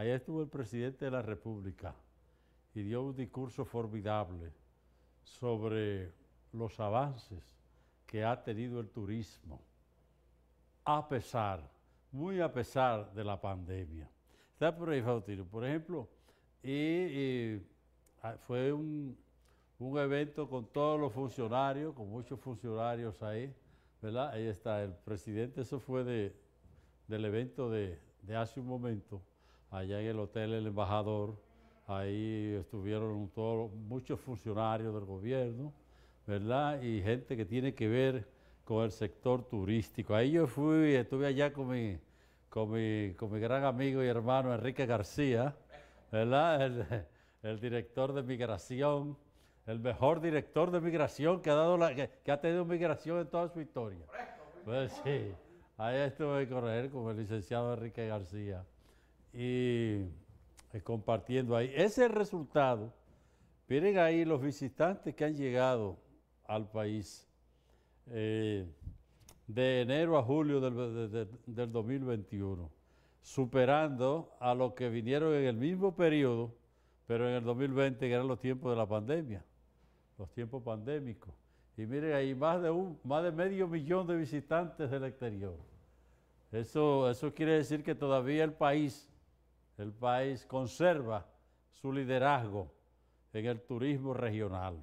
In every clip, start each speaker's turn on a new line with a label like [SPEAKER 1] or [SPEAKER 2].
[SPEAKER 1] Allá estuvo el presidente de la República y dio un discurso formidable sobre los avances que ha tenido el turismo, a pesar, muy a pesar de la pandemia. Está por ahí, Fautino. Por ejemplo, y, ah, fue un, evento con todos los funcionarios, con muchos funcionarios ahí, ¿verdad? Ahí está el presidente, eso fue del evento de hace un momento allá en el Hotel El Embajador, ahí estuvieron todos, muchos funcionarios del gobierno, ¿verdad? Y gente que tiene que ver con el sector turístico. Ahí yo fui, estuve allá con mi, con mi, gran amigo y hermano Enrique García, ¿verdad? El, director de migración, el mejor director de migración que ha, dado la, que, ha tenido migración en toda su historia. Pues sí, ahí estuve a correr con el licenciado Enrique García y eh, compartiendo ahí. Ese resultado, miren ahí los visitantes que han llegado al país eh, de enero a julio del, 2021, superando a los que vinieron en el mismo periodo, pero en el 2020, que eran los tiempos de la pandemia, los tiempos pandémicos. Y miren ahí, más de, un, más de medio millón de visitantes del exterior. Eso, eso quiere decir que todavía el país el país conserva su liderazgo en el turismo regional,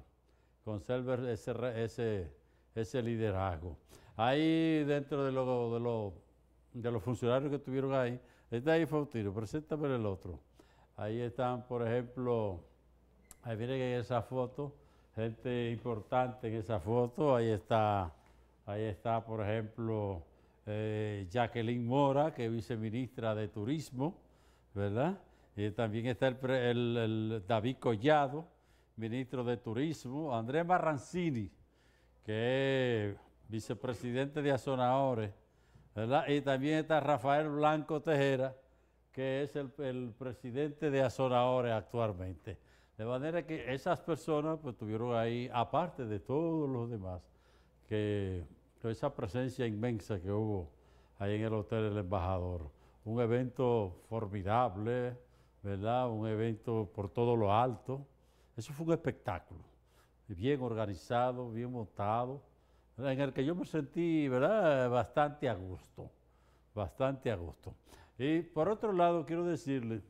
[SPEAKER 1] conserva ese, ese, ese liderazgo. Ahí dentro de los de los funcionarios que estuvieron ahí, está ahí presenta preséntame el otro. Ahí están, por ejemplo, ahí miren en esa foto, gente importante en esa foto, ahí está, ahí está, por ejemplo, eh, Jacqueline Mora, que es viceministra de Turismo, ¿verdad? Y también está el, David Collado, ministro de Turismo, Andrés Marrancini, que es vicepresidente de Azonadores, ¿verdad? Y también está Rafael Blanco Tejera, que es el, presidente de Azonadores actualmente. De manera que esas personas pues, tuvieron ahí, aparte de todos los demás, que esa presencia inmensa que hubo ahí en el Hotel El Embajador un evento formidable, ¿verdad? Un evento por todo lo alto. Eso fue un espectáculo, bien organizado, bien montado, en el que yo me sentí, ¿verdad? Bastante a gusto, bastante a gusto. Y por otro lado, quiero decirle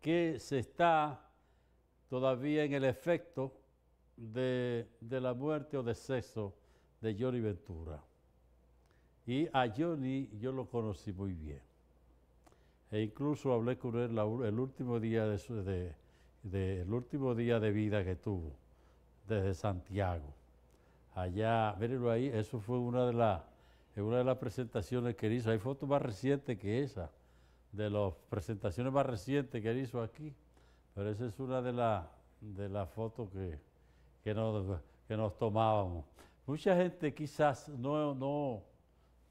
[SPEAKER 1] que se está todavía en el efecto de, de la muerte o deceso de Johnny Ventura. Y a Johnny yo lo conocí muy bien e incluso hablé con él el, último día de, último día de vida que tuvo, desde Santiago. Allá, mirenlo ahí, eso fue una de, la, una de las presentaciones que él hizo. Hay fotos más recientes que esa, de las presentaciones más recientes que él hizo aquí. Pero esa es una de las de la fotos que, que, nos, tomábamos. Mucha gente quizás no, no,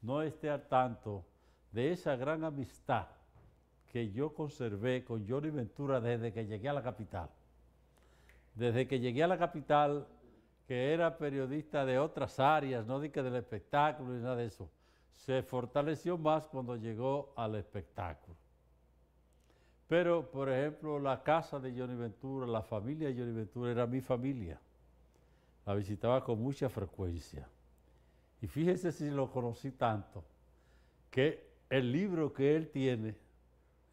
[SPEAKER 1] no esté al tanto de esa gran amistad que yo conservé con Johnny Ventura desde que llegué a la capital. Desde que llegué a la capital, que era periodista de otras áreas, no dije del espectáculo ni nada de eso, se fortaleció más cuando llegó al espectáculo. Pero, por ejemplo, la casa de Johnny Ventura, la familia de Johnny Ventura era mi familia. La visitaba con mucha frecuencia. Y fíjese si lo conocí tanto, que el libro que él tiene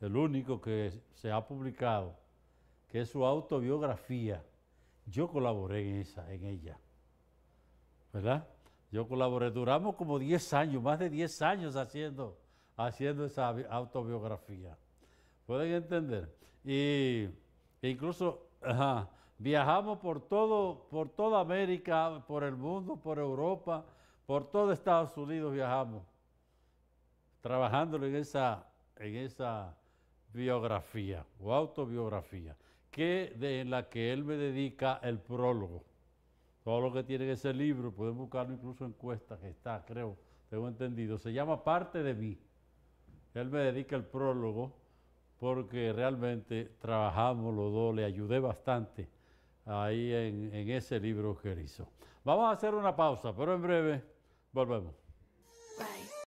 [SPEAKER 1] el único que se ha publicado, que es su autobiografía. Yo colaboré en, esa, en ella, ¿verdad? Yo colaboré, duramos como 10 años, más de 10 años haciendo, haciendo esa autobiografía. ¿Pueden entender? Y e incluso viajamos por, todo, por toda América, por el mundo, por Europa, por todo Estados Unidos viajamos, trabajándolo en esa, en esa biografía o autobiografía, que de la que él me dedica el prólogo. Todo lo que tiene ese libro, pueden buscarlo incluso en cuesta, que está, creo, tengo entendido. Se llama Parte de mí. Él me dedica el prólogo porque realmente trabajamos los dos, le ayudé bastante ahí en, en ese libro que hizo. Vamos a hacer una pausa, pero en breve volvemos.